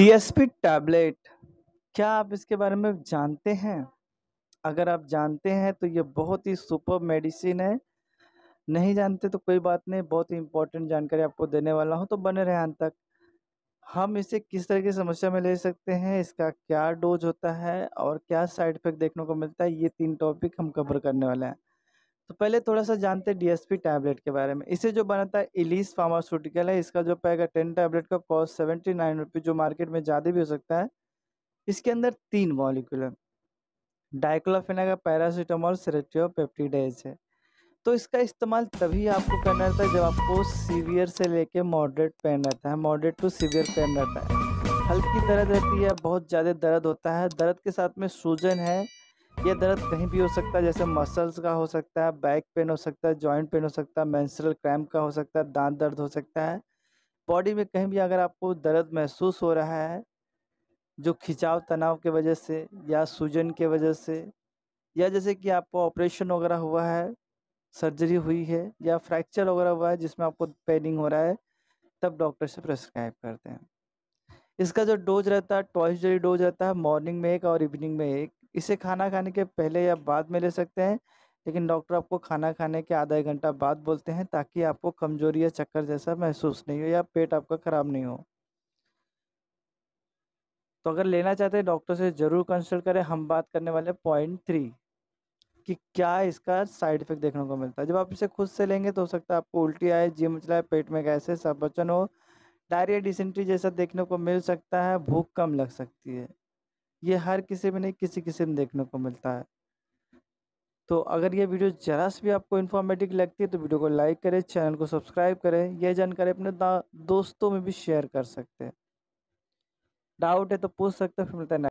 DSP tablet क्या आप इसके बारे में जानते हैं अगर आप जानते हैं तो ये बहुत ही सुपर मेडिसिन है नहीं जानते तो कोई बात नहीं बहुत ही इंपॉर्टेंट जानकारी आपको देने वाला हूँ तो बने रहे अंत तक हम इसे किस तरह की समस्या में ले सकते हैं इसका क्या डोज होता है और क्या साइड इफेक्ट देखने को मिलता है ये तीन टॉपिक हम कवर करने वाले हैं तो पहले थोड़ा सा जानते हैं डीएसपी टैबलेट के बारे में इसे जो बनाता है इलीस फार्मास्यूटिकल है इसका जो पैक टेन टैबलेट का कॉस्ट सेवेंटी नाइन रुपीज़ जो मार्केट में ज़्यादा भी हो सकता है इसके अंदर तीन मॉलिक्यूल है डाइक्लोफिना का पैरासीटामोल सेरेटियो है तो इसका इस्तेमाल तभी आपको करना रहता है जब आपको सीवियर से लेके मॉडरेट पेन रहता है मॉडरेट टू सीवियर पेन रहता है हल्की दर्द रहती है बहुत ज़्यादा दर्द होता है दर्द के साथ में सूजन है ये दर्द कहीं भी हो सकता है जैसे मसल्स का हो सकता है बैक पेन हो सकता है जॉइंट पेन हो सकता है मैंसरल क्रैम्प का हो सकता है दांत दर्द हो सकता है बॉडी में कहीं भी अगर आपको दर्द महसूस हो रहा है जो खिंचाव तनाव के वजह से या सूजन के वजह से या जैसे कि आपको ऑपरेशन वगैरह हुआ है सर्जरी हुई है या फ्रैक्चर वगैरह हुआ है जिसमें आपको पेनिंग हो रहा है तब डॉक्टर से प्रेस्क्राइब करते हैं इसका जो डोज रहता है ट्वाइस डेली डोज रहता है मॉर्निंग में एक और इवनिंग में एक इसे खाना खाने के पहले या बाद में ले सकते हैं लेकिन डॉक्टर आपको खाना खाने के आधा एक घंटा बाद बोलते हैं ताकि आपको कमजोरी या चक्कर जैसा महसूस नहीं हो या पेट आपका ख़राब नहीं हो तो अगर लेना चाहते हैं डॉक्टर से ज़रूर कंसल्ट करें हम बात करने वाले पॉइंट थ्री कि क्या इसका साइड इफेक्ट देखने को मिलता है जब आप इसे खुद से लेंगे तो हो सकता है आपको उल्टी आए जी मचलाए पेट में कैसे सब बचन हो डायरिया डिसेंट्री जैसा देखने को मिल सकता है भूख कम लग सकती है ये हर किसी में नहीं किसी किसी में देखने को मिलता है तो अगर ये वीडियो जरा से भी आपको इन्फॉर्मेटिव लगती है तो वीडियो को लाइक करें चैनल को सब्सक्राइब करें यह जानकारी अपने दोस्तों में भी शेयर कर सकते हैं डाउट है तो पूछ सकते हैं फिर मिलता है